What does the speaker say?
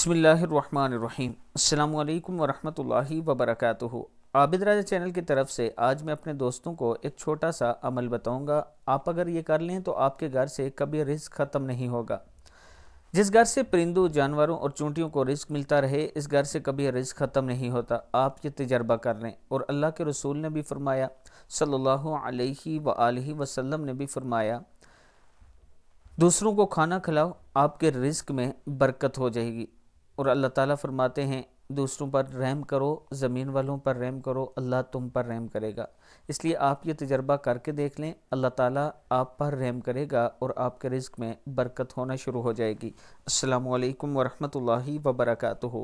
बसमीम् वरहि वबरक आबिद राजा channel की तरफ से आज मैं अपने दोस्तों को एक छोटा सा अमल बताऊंगा आप अगर ये कर लें तो आपके घर से कभी रिस्क ख़त्म नहीं होगा जिस घर से परिंदों जानवरों और चूंटियों को रिस्क मिलता रहे इस घर से कभी रिस्क ख़त्म नहीं होता आप ये तजर्बा कर लें और अल्लाह के रसूल ने भी फ़रमाया सल्ला वसलम ने भी फ़रमाया दूसरों को खाना खिलाओ आपके रिस्क में बरकत हो जाएगी और अल्लाह ताला फरमाते हैं दूसरों पर रहम करो ज़मीन वालों पर रहम करो अल्लाह तुम पर रहम करेगा इसलिए आप ये तजर्बा करके देख लें अल्लाह ताला आप पर रहम करेगा और आपके रिज्क में बरकत होना शुरू हो जाएगी अल्लाम वरहमल वबरकू